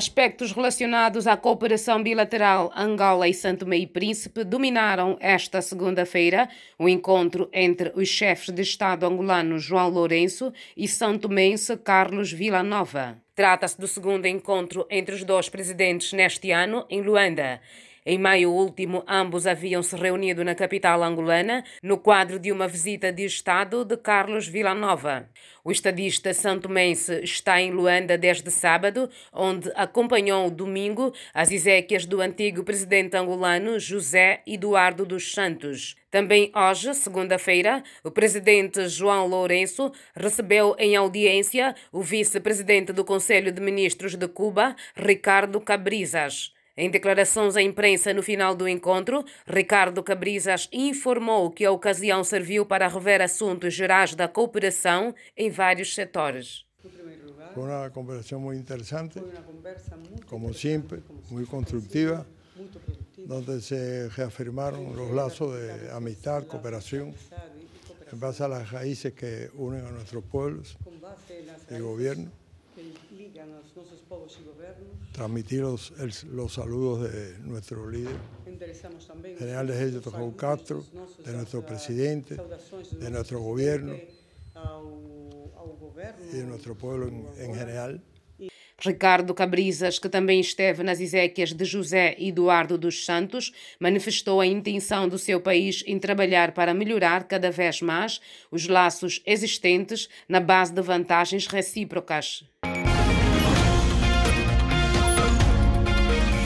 Aspectos relacionados à cooperação bilateral Angola e Santo Meio Príncipe dominaram esta segunda-feira o encontro entre os chefes de Estado angolano João Lourenço e santo mense Carlos Villanova. Trata-se do segundo encontro entre os dois presidentes neste ano em Luanda em maio último, ambos haviam se reunido na capital angolana no quadro de uma visita de Estado de Carlos Villanova. O estadista santomense está em Luanda desde sábado, onde acompanhou domingo as exéquias do antigo presidente angolano José Eduardo dos Santos. Também hoje, segunda-feira, o presidente João Lourenço recebeu em audiência o vice-presidente do Conselho de Ministros de Cuba, Ricardo Cabrizas. Em declarações à imprensa no final do encontro, Ricardo Cabrizas informou que a ocasião serviu para rever assuntos gerais da cooperação em vários setores. Foi uma conversação muito interessante, como sempre, muito construtiva, onde se reafirmaram os laços de amizade, cooperação, em base às raízes que unem a nossos povos e governo. transmitir los saludos de nuestro líder, general de ejército Castro, de nuestro presidente, de nuestro gobierno y de nuestro pueblo en general. Ricardo Cabrizas, que também esteve nas exéquias de José Eduardo dos Santos, manifestou a intenção do seu país em trabalhar para melhorar cada vez mais os laços existentes na base de vantagens recíprocas.